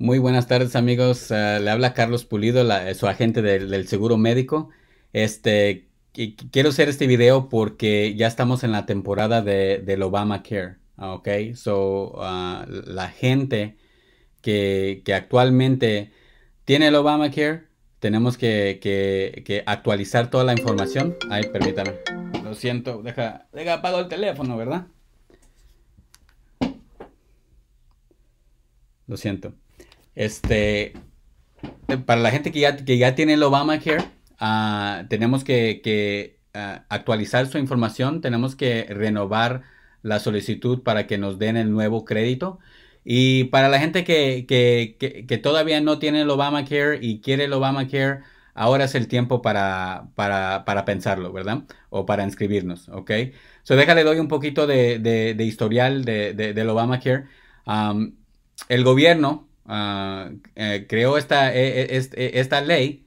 Muy buenas tardes amigos, eh, le habla Carlos Pulido, su agente del, seguro médico. Este, quiero hacer este video porque ya estamos en la temporada del Obamacare, ¿ok? So, ah, la gente que, actualmente tiene el Obamacare, tenemos que, actualizar toda la información. Ay, permítame, lo siento, deja, deja apagado el teléfono, ¿verdad? Lo siento. Este, para la gente que ya, tiene el Obamacare, ah, tenemos que, ah, actualizar su información, tenemos que renovar la solicitud para que nos den el nuevo crédito. Y para la gente que, todavía no tiene el Obamacare y quiere el Obamacare, ahora es el tiempo para, para, pensarlo, ¿verdad? O para inscribirnos, ¿ok? deja déjale, doy un poquito de, historial del Obamacare. el gobierno Ah, eh, creó esta, eh, eh, esta ley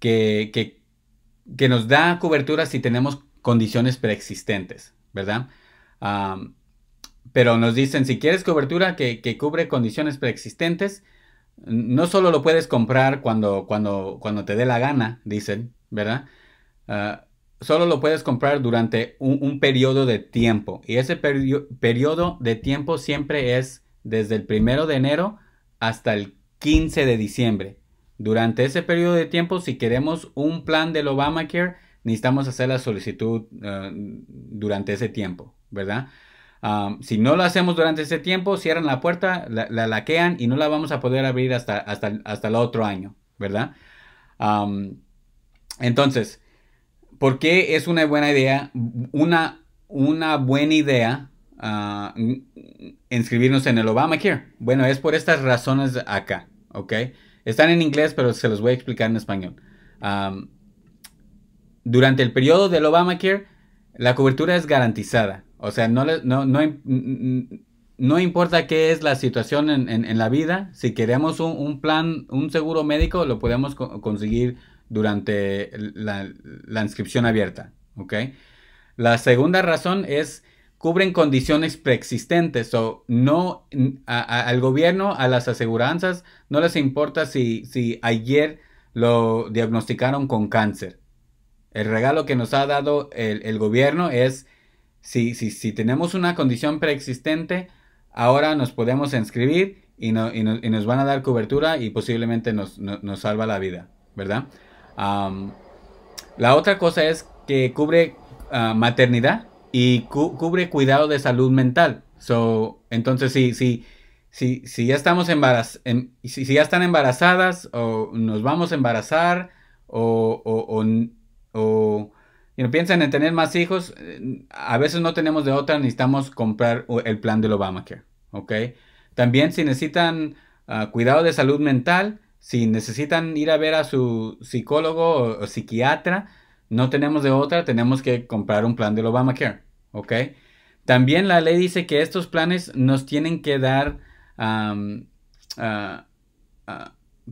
que, que, nos da cobertura si tenemos condiciones preexistentes, ¿verdad? pero nos dicen, si quieres cobertura que, cubre condiciones preexistentes, no solo lo puedes comprar cuando, cuando, cuando te dé la gana, dicen, ¿verdad? Ah, solo lo puedes comprar durante un, periodo de tiempo. Y ese periodo de tiempo siempre es desde el primero de enero hasta el 15 de diciembre. Durante ese periodo de tiempo, si queremos un plan del Obamacare, necesitamos hacer la solicitud eh, durante ese tiempo, ¿verdad? Ah, si no lo hacemos durante ese tiempo, cierran la puerta, la, laquean y no la vamos a poder abrir hasta, hasta, el otro año, ¿verdad? entonces, ¿por qué es una buena idea? Una, una buena idea inscribirnos en el Obamacare. Bueno, es por estas razones acá, ¿ok? Están en inglés, pero se los voy a explicar en español. durante el periodo del Obamacare, la cobertura es garantizada. O sea, no, no, importa qué es la situación en, la vida, si queremos un, plan, un seguro médico, lo podemos conseguir durante la, la, inscripción abierta. ¿ok? La segunda razón es cubren condiciones preexistentes. o no, al gobierno, a las aseguranzas, no les importa si, si ayer lo diagnosticaron con cáncer. El regalo que nos ha dado el, gobierno es, si, si, tenemos una condición preexistente, ahora nos podemos inscribir y, no, nos van a dar cobertura y posiblemente nos, salva la vida, ¿verdad? la otra cosa es que cubre ah, maternidad y cubre cuidado de salud mental. entonces, si, ya estamos están embarazadas o nos vamos a embarazar o, piensan en tener más hijos, eh, a veces no tenemos de otra, necesitamos comprar el plan del Obamacare. También si necesitan ah, cuidado de salud mental, si necesitan ir a ver a su psicólogo o psiquiatra, no tenemos de otra, tenemos que comprar un plan del Obamacare, ¿ok? También la ley dice que estos planes nos tienen que dar, ah, ah,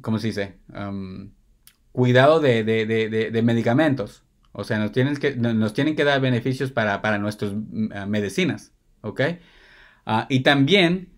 ¿cómo se dice? cuidado de, medicamentos. O sea, nos tienen que, nos tienen que dar beneficios para, nuestras mm, ah, medicinas, ¿ok? y también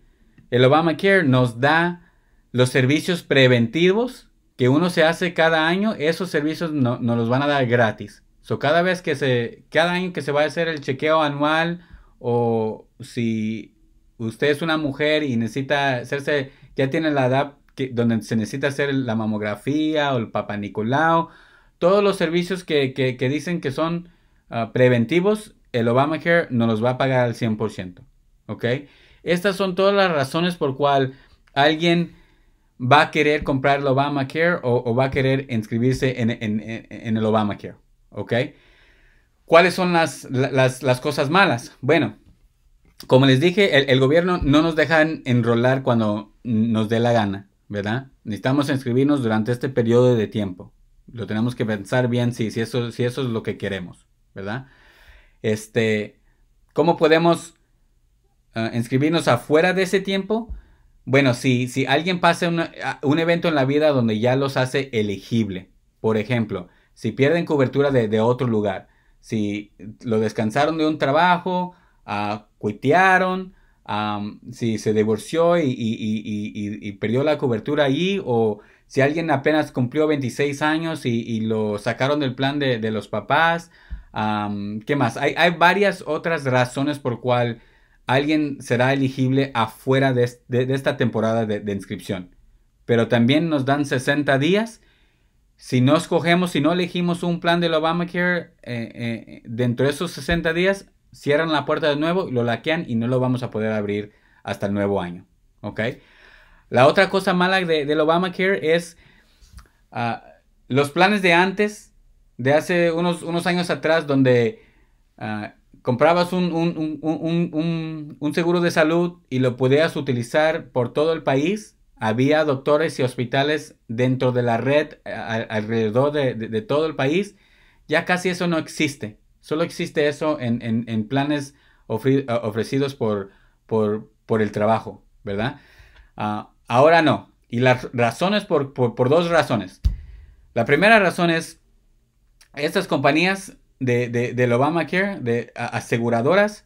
el Obamacare nos da los servicios preventivos que uno se hace cada año, esos servicios no, nos los van a dar gratis. So, cada vez que se, cada año que se va a hacer el chequeo anual o si usted es una mujer y necesita hacerse, ya tiene la edad donde se necesita hacer la mamografía o el papá Nicolau, todos los servicios que, dicen que son ah, preventivos, el Obamacare nos los va a pagar al 100%. ¿Ok? Estas son todas las razones por cual alguien va a querer comprar el Obamacare o, va a querer inscribirse en, el Obamacare. ¿Ok? ¿Cuáles son las, cosas malas? Bueno, como les dije, el, gobierno no nos deja enrolar cuando nos dé la gana, ¿verdad? Necesitamos inscribirnos durante este periodo de tiempo. Lo tenemos que pensar bien si, si, eso, si eso es lo que queremos, ¿verdad? Este, ¿Cómo podemos eh, inscribirnos afuera de ese tiempo? Bueno, si, si alguien pasa un evento en la vida donde ya los hace elegible, por ejemplo, si pierden cobertura de, otro lugar, si lo descansaron de un trabajo, ah, cuitearon, si se divorció y, perdió la cobertura ahí, o si alguien apenas cumplió 26 años y, lo sacaron del plan de, los papás, ¿qué más? Hay, hay, varias otras razones por cual alguien será elegible afuera de, esta temporada de, inscripción. Pero también nos dan 60 días. Si no escogemos, si no elegimos un plan del Obamacare, eh, eh, dentro de esos 60 días cierran la puerta de nuevo, lo laquean y no lo vamos a poder abrir hasta el nuevo año. ¿Ok? La otra cosa mala del Obamacare es ah, los planes de antes, de hace unos, años atrás, donde ah, comprabas un, seguro de salud y lo podías utilizar por todo el país. Había doctores y hospitales dentro de la red alrededor de, todo el país. Ya casi eso no existe. Solo existe eso en, planes eh, ofrecidos por, por, el trabajo, ¿verdad? Ah, ahora no. Y las razones por, por dos razones. La primera razón es, estas compañías de, de, del Obamacare, de aseguradoras,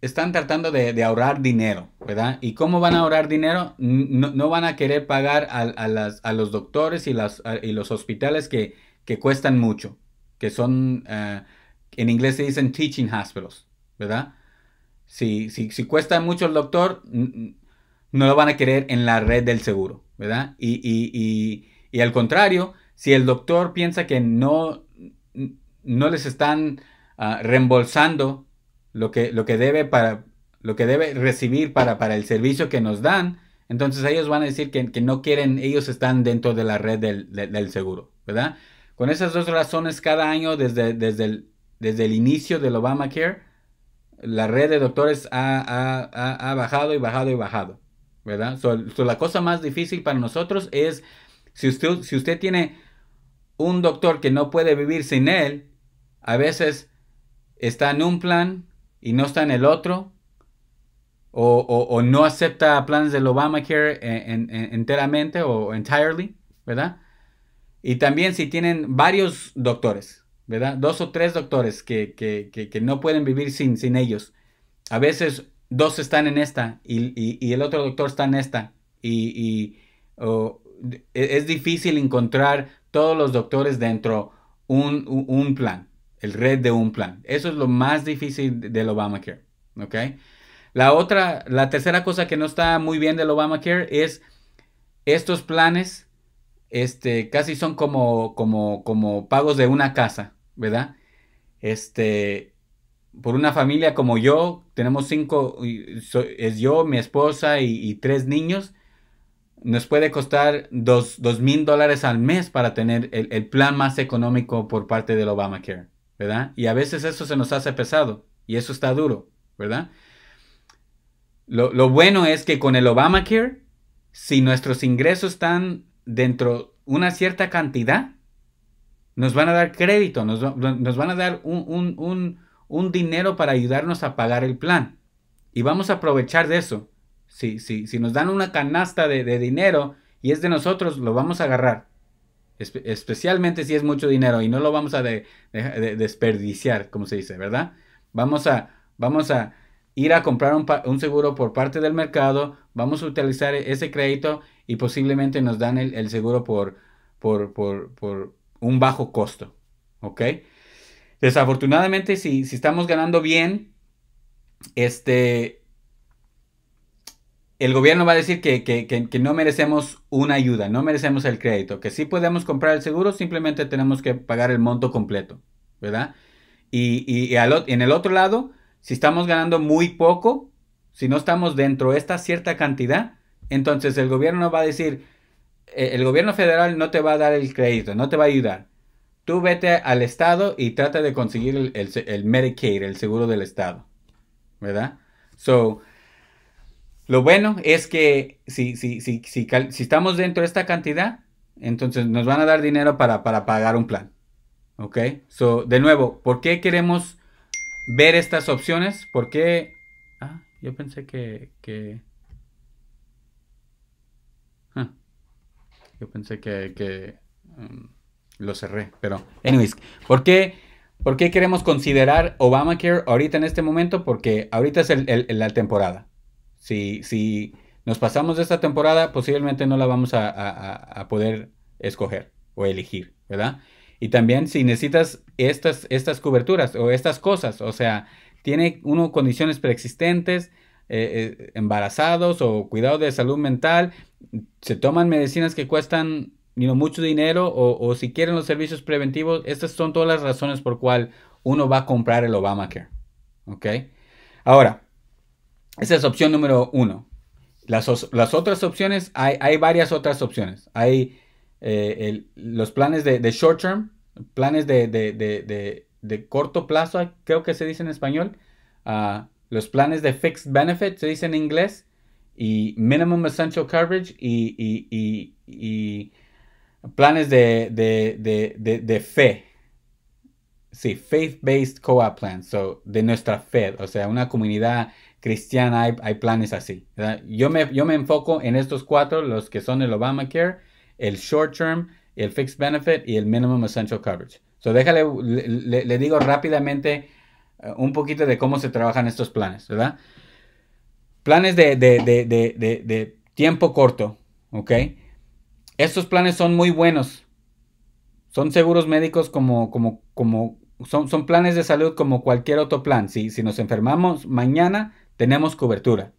están tratando de, ahorrar dinero, ¿verdad? ¿Y cómo van a ahorrar dinero? No, van a querer pagar a, los doctores y, las, y los hospitales que, cuestan mucho, que son, eh, en inglés se dicen teaching hospitals, ¿verdad? Si, si, si, cuesta mucho el doctor, no lo van a querer en la red del seguro, ¿verdad? Y, y al contrario, si el doctor piensa que no, no les están ah, reembolsando lo que, lo que debe para lo que debe recibir para, para el servicio que nos dan, entonces ellos van a decir que, que no quieren, ellos están dentro de la red del, seguro, ¿verdad? Con esas dos razones, cada año desde, desde, el, desde el inicio del Obamacare, la red de doctores ha, bajado y bajado y bajado, ¿verdad? la cosa más difícil para nosotros es, si usted, si usted tiene un doctor que no puede vivir sin él, a veces está en un plan y no está en el otro. O, no acepta planes del Obamacare enteramente o entirely, ¿verdad? Y también si tienen varios doctores, ¿verdad? Dos o tres doctores que, no pueden vivir sin, sin ellos. A veces dos están en esta y, el otro doctor está en esta. Y, e, es difícil encontrar todos los doctores dentro un, un plan el red de un plan. Eso es lo más difícil del Obamacare, La otra, la tercera cosa que no está muy bien del Obamacare es estos planes, este, casi son como, como, como pagos de una casa, ¿verdad? Este, por una familia como yo, tenemos cinco, es yo, mi esposa y, tres niños, nos puede costar dos mil dólares al mes para tener el, plan más económico por parte del Obamacare. Y a veces eso se nos hace pesado y eso está duro, ¿verdad? Lo, bueno es que con el Obamacare, si nuestros ingresos están dentro una cierta cantidad, nos van a dar crédito, nos, van a dar un, dinero para ayudarnos a pagar el plan. Y vamos a aprovechar de eso. Si, si nos dan una canasta de, de dinero y es de nosotros, lo vamos a agarrar especialmente si es mucho dinero y no lo vamos a desperdiciar, como se dice, ¿verdad? Vamos a, vamos a ir a comprar un, seguro por parte del mercado, vamos a utilizar ese crédito y posiblemente nos dan el, seguro por, por, un bajo costo, ¿ok? Desafortunadamente, si, si estamos ganando bien, este, el gobierno va a decir que, no merecemos una ayuda, no merecemos el crédito, que sí podemos comprar el seguro, simplemente tenemos que pagar el monto completo, ¿verdad? Y, en el otro lado, si estamos ganando muy poco, si no estamos dentro de esta cierta cantidad, entonces el gobierno va a decir, eh, el gobierno federal no te va a dar el crédito, no te va a ayudar. Tú vete al estado y trata de conseguir el, el, el el seguro del estado, ¿verdad? So, lo bueno es que si, estamos dentro de esta cantidad, entonces nos van a dar dinero para, pagar un plan. ¿Ok? So, de nuevo, ¿por qué queremos ver estas opciones? ¿Por qué? Ah, yo pensé que... Ah, yo pensé que... Mm, lo cerré, pero... Anyways, ¿por qué, queremos considerar Obamacare ahorita en este momento? Porque ahorita es la temporada. Si, nos pasamos de esta temporada, posiblemente no la vamos a, poder escoger o elegir, ¿verdad? Y también si necesitas estas, estas coberturas o estas cosas, o sea, tiene uno condiciones preexistentes, eh, eh, embarazados o cuidado de salud mental, se toman medicinas que cuestan mucho dinero o, o, si quieren los servicios preventivos, estas son todas las razones por cual uno va a comprar el Obamacare. ¿Ok? Ahora, esa es opción número uno. Las, otras opciones, hay, varias otras opciones. Hay eh, los planes de, short term, planes de, corto plazo, creo que se dice en español. Ah, los planes de fixed benefit, se dice en inglés. Y minimum essential coverage y, planes de, fe. Sí, faith-based co-op plans, de nuestra fe, o sea, una comunidad cristiana hay, planes así. Yo, me, yo me enfoco en estos cuatro, los que son el Obamacare, el short term, el fixed benefit y el minimum essential coverage. So déjale, le, digo rápidamente eh, un poquito de cómo se trabajan estos planes, ¿verdad? Planes de, tiempo corto, ¿ok? Estos planes son muy buenos. Son seguros médicos como, como, como, son, son planes de salud como cualquier otro plan. Si, si nos enfermamos mañana, tenemos cobertura.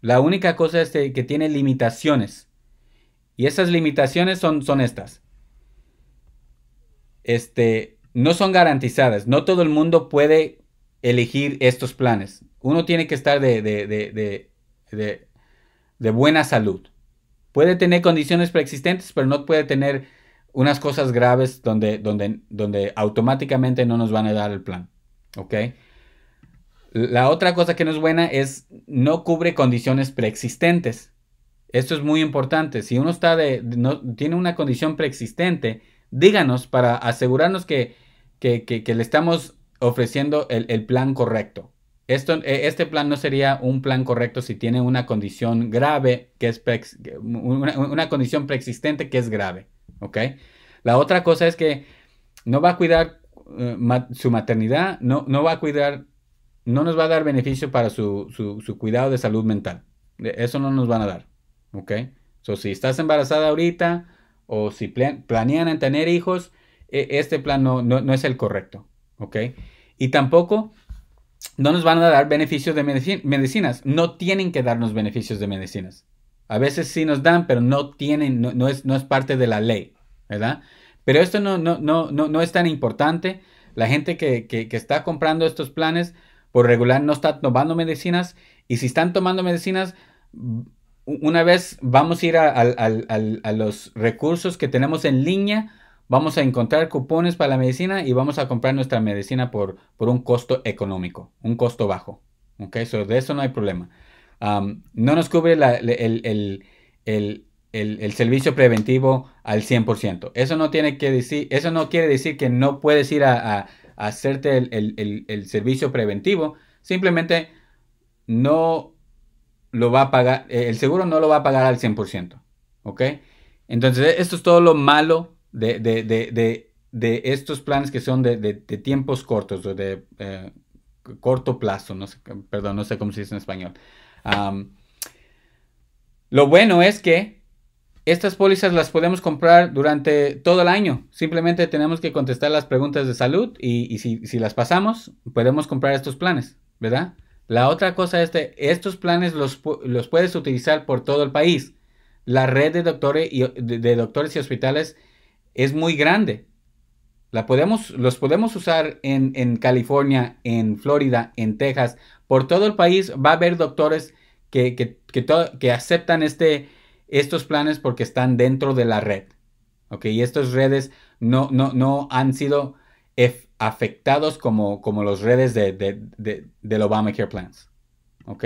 La única cosa es que tiene limitaciones. Y esas limitaciones son, son estas. Este, no son garantizadas. No todo el mundo puede elegir estos planes. Uno tiene que estar de, de, de buena salud. Puede tener condiciones preexistentes, pero no puede tener unas cosas graves donde, donde, donde automáticamente no nos van a dar el plan. ¿Ok? La otra cosa que no es buena es no cubre condiciones preexistentes. Esto es muy importante. Si uno está de, no, tiene una condición preexistente, díganos para asegurarnos que, le estamos ofreciendo el, plan correcto. E, este plan no sería un plan correcto si tiene una condición grave, que es una, condición preexistente que es grave. La otra cosa es que no va a cuidar eh, su maternidad, no va a cuidar no nos va a dar beneficio para su, cuidado de salud mental. E, eso no nos van a dar. ¿Ok? So, si estás embarazada ahorita o si planean tener hijos, e, este plan no, es el correcto. ¿Ok? Y tampoco no nos van a dar beneficios de medicinas. No tienen que darnos beneficios de medicinas. A veces sí nos dan, pero no tienen, no, es, no es parte de la ley. ¿Verdad? Pero esto no, no, no, no, es tan importante. La gente que está comprando estos planes por regular no están tomando medicinas y si están tomando medicinas, una vez vamos a ir a, los recursos que tenemos en línea, vamos a encontrar cupones para la medicina y vamos a comprar nuestra medicina por, por un costo económico, un costo bajo. ¿Ok? So, de eso no hay problema. no nos cubre el, el, el, el, servicio preventivo al 100%. Eso no, tiene que decir, eso no quiere decir que no puedes ir a hacerte el, servicio preventivo, simplemente no lo va a pagar, eh, el seguro no lo va a pagar al 100%, ¿ok? Entonces, esto es todo lo malo de, estos planes que son de, tiempos cortos de eh, corto plazo, no perdón, no sé cómo se dice en español. lo bueno es que estas pólizas las podemos comprar durante todo el año. Simplemente tenemos que contestar las preguntas de salud y, si, las pasamos, podemos comprar estos planes, ¿verdad? La otra cosa es que estos planes los, puedes utilizar por todo el país. La red de doctores y, de, doctores y hospitales es muy grande. los podemos usar en, California, en Florida, en Texas. Por todo el país va a haber doctores que, que aceptan este, estos planes porque están dentro de la red. ¿Ok? Y estas redes no, no, han sido afectados como, como las redes del Obamacare Plans. ¿Ok?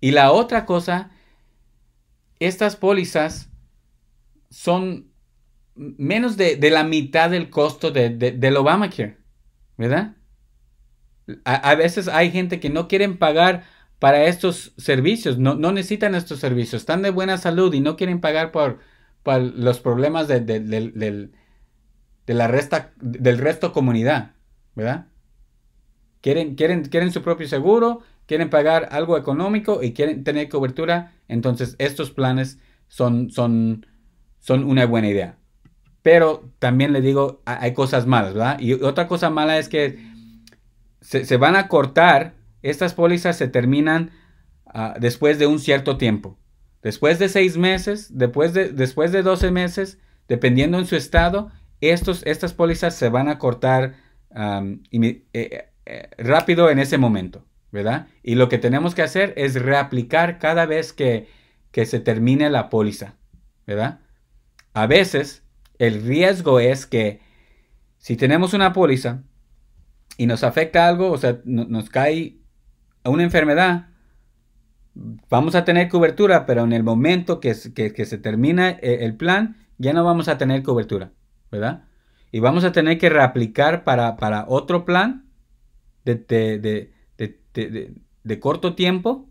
Y la otra cosa, estas pólizas son menos de, la mitad del costo del Obamacare, ¿verdad? A, a veces hay gente que no quieren pagar para estos servicios, no, necesitan estos servicios, están de buena salud y no quieren pagar por, los problemas Del resto de, la del resto comunidad, ¿verdad? Quieren, quieren, quieren su propio seguro, quieren pagar algo económico y quieren tener cobertura, entonces estos planes son, son, son una buena idea. Pero también le digo, hay cosas malas, ¿verdad? Y otra cosa mala es que se, se van a cortar estas pólizas se terminan ah, después de un cierto tiempo. Después de seis meses, después de, después de 12 meses, dependiendo en su estado, estos, estas pólizas se van a cortar eh, eh, eh, rápido en ese momento, ¿verdad? Y lo que tenemos que hacer es reaplicar cada vez que, se termine la póliza, ¿verdad? A veces el riesgo es que si tenemos una póliza y nos afecta algo, o sea, nos cae una enfermedad, vamos a tener cobertura, pero en el momento que, que, se termina eh, el plan, ya no vamos a tener cobertura, ¿verdad? Y vamos a tener que reaplicar para, otro plan de, de, corto tiempo.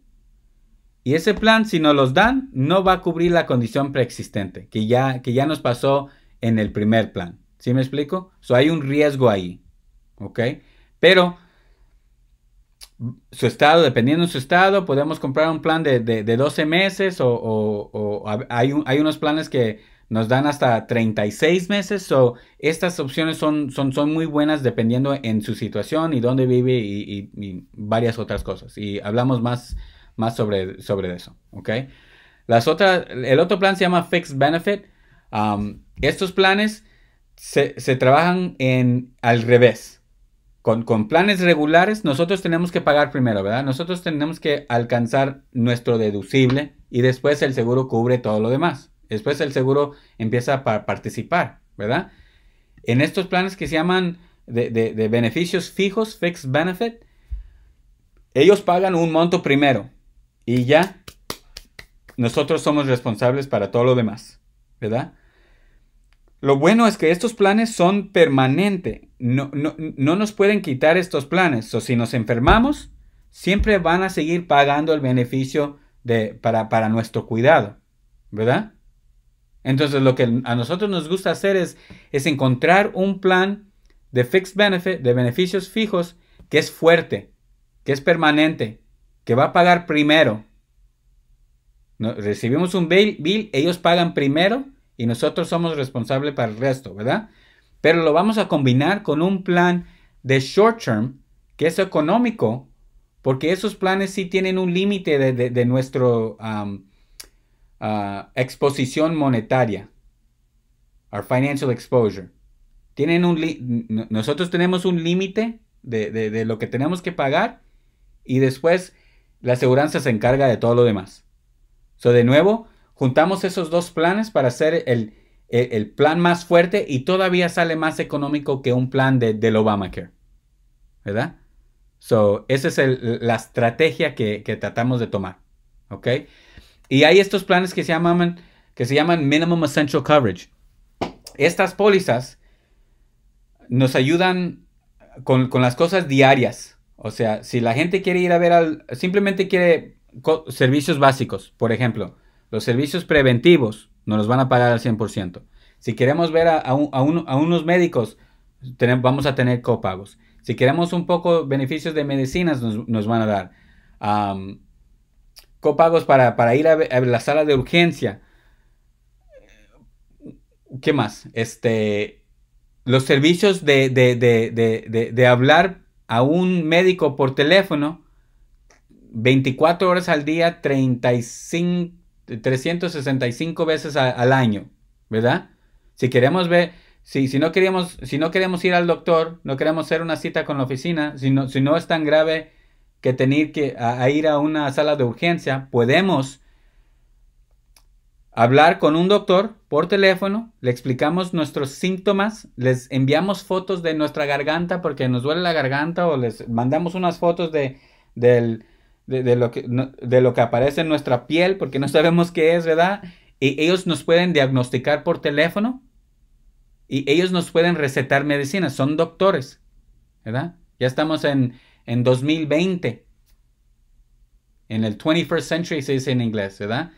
Y ese plan, si nos los dan, no va a cubrir la condición preexistente, que ya, que ya nos pasó en el primer plan. ¿Sí me explico? So, hay un riesgo ahí. ¿Ok? Pero su estado, dependiendo de su estado, podemos comprar un plan de, 12 meses o, hay, unos planes que nos dan hasta 36 meses. estas opciones son, son, son, muy buenas dependiendo en su situación y dónde vive y, varias otras cosas. Y hablamos más, más sobre, sobre eso, Las otras, el otro plan se llama Fixed Benefit. Um, estos planes se, se trabajan en al revés con, planes regulares, nosotros tenemos que pagar primero, ¿verdad? Nosotros tenemos que alcanzar nuestro deducible y después el seguro cubre todo lo demás. Después el seguro empieza a participar, ¿verdad? En estos planes que se llaman de, de beneficios fijos, fixed benefit, ellos pagan un monto primero y ya nosotros somos responsables para todo lo demás, ¿verdad? Lo bueno es que estos planes son permanentes. No, nos pueden quitar estos planes. O si nos enfermamos, siempre van a seguir pagando el beneficio de, para, nuestro cuidado. ¿Verdad? Entonces lo que a nosotros nos gusta hacer es, es encontrar un plan de fixed benefit, de beneficios fijos, que es fuerte, que es permanente, que va a pagar primero. Recibimos un bill ellos pagan primero y nosotros somos responsables para el resto, ¿verdad? Pero lo vamos a combinar con un plan de short term que es económico, porque esos planes sí tienen un límite de, de, nuestra ah, exposición monetaria, our financial exposure. Tienen un nosotros tenemos un límite de, lo que tenemos que pagar y después la aseguranza se encarga de todo lo demás. So, de nuevo, Juntamos esos dos planes para hacer el, plan más fuerte y todavía sale más económico que un plan de, del Obamacare. ¿Verdad? So, esa es la estrategia que, tratamos de tomar. ¿Ok? Y hay estos planes que se llaman, que se llaman Minimum Essential Coverage. Estas pólizas nos ayudan con, con, las cosas diarias. O sea, si la gente quiere ir a ver al... Simplemente quiere servicios básicos, por ejemplo. Los servicios preventivos nos los van a pagar al 100%. Si queremos ver a, a, unos médicos, vamos a tener copagos. Si queremos un poco beneficios de medicinas, nos, van a dar. copagos para, ir a, la sala de urgencia. ¿Qué más? Este, los servicios de, de, hablar a un médico por teléfono 24 horas al día, 35 365 veces al año, ¿verdad? Si queremos ver, si, si, no si no queremos ir al doctor, no queremos hacer una cita con la oficina, si no, si no es tan grave que tener que ir a una sala de urgencia, podemos hablar con un doctor por teléfono, le explicamos nuestros síntomas, les enviamos fotos de nuestra garganta porque nos duele la garganta o les mandamos unas fotos de, del, de, lo que, de lo que aparece en nuestra piel, porque no sabemos qué es, ¿verdad? Y ellos nos pueden diagnosticar por teléfono y ellos nos pueden recetar medicinas, son doctores, ¿verdad? Ya estamos en, 2020, en el 21st century se dice en inglés, ¿verdad?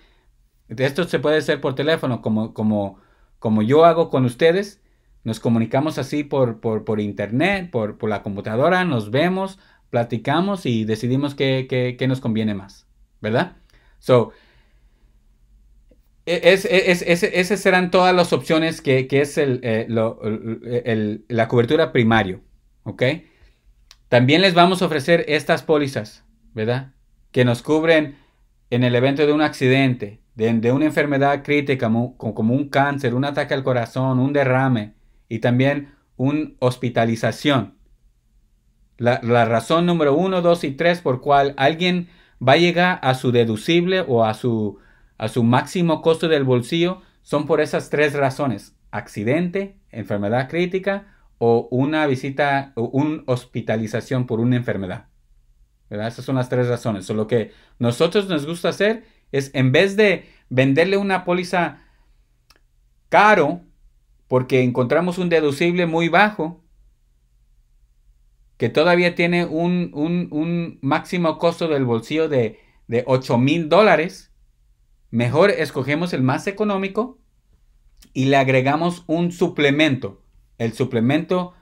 Esto se puede hacer por teléfono, como, como, como yo hago con ustedes, nos comunicamos así por, por, internet, por, por la computadora, nos vemos, platicamos y decidimos qué, nos conviene más, ¿verdad? So, e, es, e, esas serán todas las opciones que, es eh, el, la cobertura primario, ¿ok? También les vamos a ofrecer estas pólizas, ¿verdad? Que nos cubren en el evento de un accidente, de, una enfermedad crítica como, como, un cáncer, un ataque al corazón, un derrame y también una hospitalización, la, razón número uno, dos y tres por cual alguien va a llegar a su deducible o a su, a su máximo costo del bolsillo son por esas tres razones. Accidente, enfermedad crítica o una visita o una hospitalización por una enfermedad. ¿Verdad? Esas son las tres razones. lo que nosotros nos gusta hacer es en vez de venderle una póliza caro porque encontramos un deducible muy bajo, que todavía tiene un, máximo costo del bolsillo de, 8 mil dólares, mejor escogemos el más económico y le agregamos un suplemento. El suplemento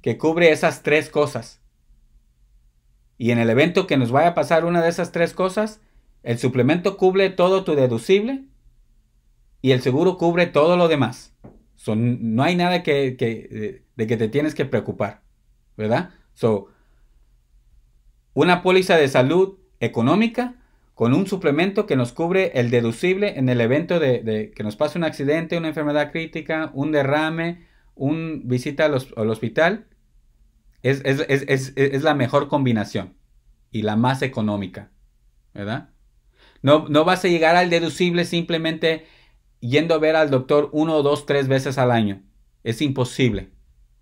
que cubre esas tres cosas. Y en el evento que nos vaya a pasar una de esas tres cosas, el suplemento cubre todo tu deducible y el seguro cubre todo lo demás. no hay nada que, eh, de que te tienes que preocupar, ¿verdad? So, una póliza de salud económica con un suplemento que nos cubre el deducible en el evento de, que nos pase un accidente, una enfermedad crítica, un derrame, un visita al, hospital. Es, la mejor combinación y la más económica, ¿verdad? No, no vas a llegar al deducible simplemente yendo a ver al doctor uno, dos, tres veces al año. Es imposible,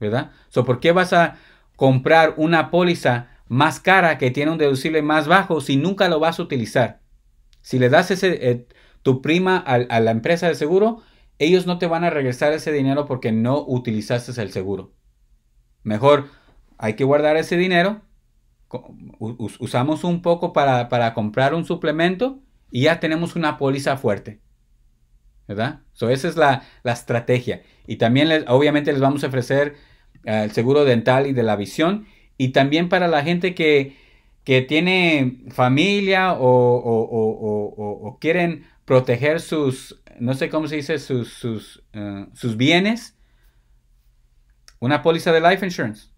¿verdad? So, ¿Por qué vas a, comprar una póliza más cara que tiene un deducible más bajo si nunca lo vas a utilizar. Si le das eh, tu prima a, la empresa de seguro, ellos no te van a regresar ese dinero porque no utilizaste el seguro. Mejor hay que guardar ese dinero, usamos un poco para, comprar un suplemento y ya tenemos una póliza fuerte. ¿Verdad? esa es la, estrategia. Y también obviamente les vamos a ofrecer el seguro dental y de la visión. Y también para la gente que, tiene familia o, quieren proteger sus, no sé cómo se dice, sus, sus, eh, bienes, una póliza de life insurance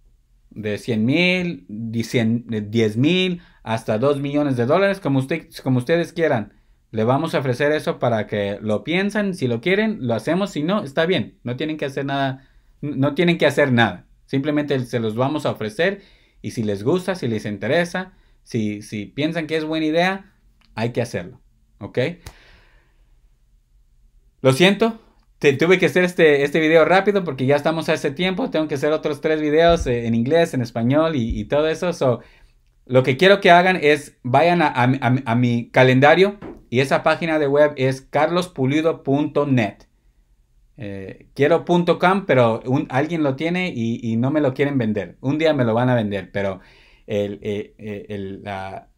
de 100 mil, 10 mil, hasta 2 millones de dólares, como, usted, como ustedes quieran. Le vamos a ofrecer eso para que lo piensen. Si lo quieren, lo hacemos. Si no, está bien. No tienen que hacer nada no tienen que hacer nada. Simplemente se los vamos a ofrecer y si les gusta, si les interesa, si, si piensan que es buena idea, hay que hacerlo. ¿Ok? Lo siento, tuve que hacer este, este video rápido porque ya estamos a ese tiempo. Tengo que hacer otros tres videos eh, en inglés, en español y, todo eso. lo que quiero que hagan es vayan a, a mi calendario y esa página de web es carlospulido.net eh, quiero pero alguien lo tiene y, no me lo quieren vender. Un día me lo van a vender, pero eh, eh, la,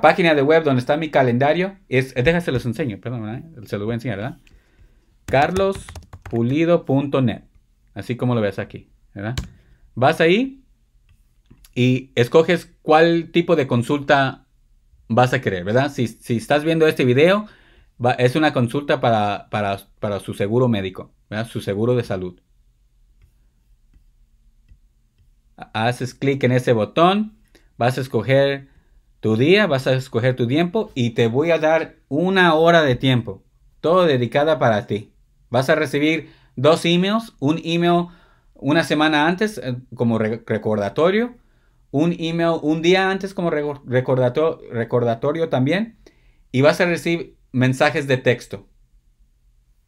página de web donde está mi calendario es... Eh, déjase los enseño, perdón, se los voy a enseñar, ¿verdad? carlospulido.net, así como lo ves aquí, ¿verdad? Vas ahí y escoges cuál tipo de consulta vas a querer, ¿verdad? Si, estás viendo este video, es una consulta para, para su seguro médico su seguro de salud. Haces clic en ese botón, vas a escoger tu día, vas a escoger tu tiempo y te voy a dar una hora de tiempo, todo dedicada para ti. Vas a recibir dos emails, un email una semana antes eh, como recordatorio, un email un día antes como recordatorio también y vas a recibir mensajes de texto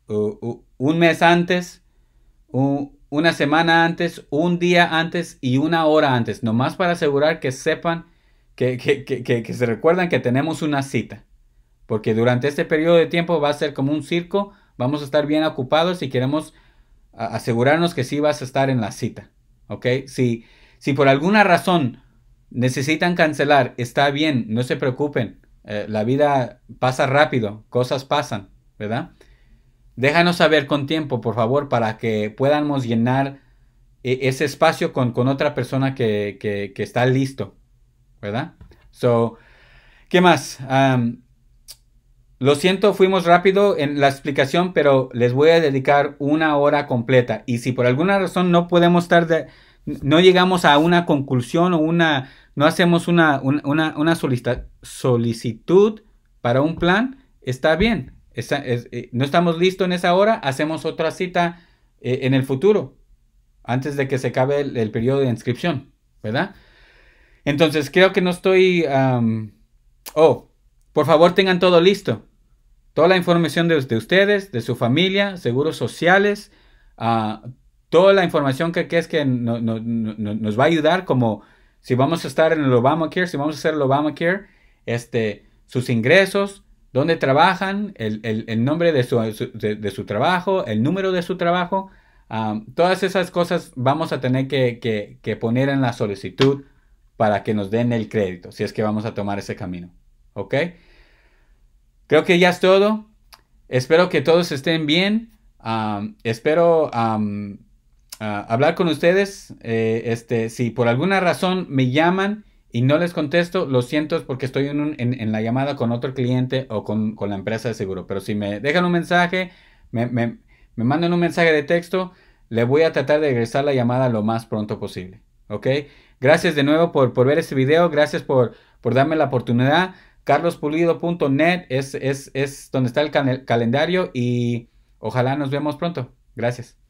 un mes antes, una semana antes, un día antes y una hora antes, nomás para asegurar que sepan, que, se recuerdan que tenemos una cita. Porque durante este periodo de tiempo va a ser como un circo, vamos a estar bien ocupados y queremos asegurarnos que sí vas a estar en la cita. ¿Ok? Si, si por alguna razón necesitan cancelar, está bien, no se preocupen. Eh, la vida pasa rápido, cosas pasan, ¿verdad? Déjanos saber con tiempo, por favor, para que podamos llenar eh, ese espacio con, otra persona que, está listo, ¿verdad? So, ¿qué más? lo siento, fuimos rápido en la explicación, pero les voy a dedicar una hora completa. Y si por alguna razón no podemos estar no llegamos a una conclusión o una, no hacemos una, una, solicitud para un plan, está bien. Eh, no estamos listos en esa hora, hacemos otra cita eh, en el futuro, antes de que se acabe el, periodo de inscripción, ¿verdad? Entonces, creo que no estoy... oh, por favor tengan todo listo. Toda la información de, ustedes, de su familia, seguros sociales, ah, toda la información que, es que nos va a ayudar, como si vamos a estar en el Obamacare, si vamos a hacer el Obamacare, este, sus ingresos, dónde trabajan, el, nombre de su, trabajo, el número de su trabajo. todas esas cosas vamos a tener que, poner en la solicitud para que nos den el crédito, si es que vamos a tomar ese camino. ¿Ok? Creo que ya es todo. Espero que todos estén bien. espero hablar con ustedes. Eh, este, si por alguna razón me llaman y no les contesto, lo siento porque estoy en, la llamada con otro cliente o con, la empresa de seguro. Pero si me dejan un mensaje, me, mandan un mensaje de texto, le voy a tratar de regresar la llamada lo más pronto posible. ¿Ok? Gracias de nuevo por, ver este video, gracias por, darme la oportunidad. CarlosPulido.net es, es, es donde está el calendario y ojalá nos veamos pronto. Gracias.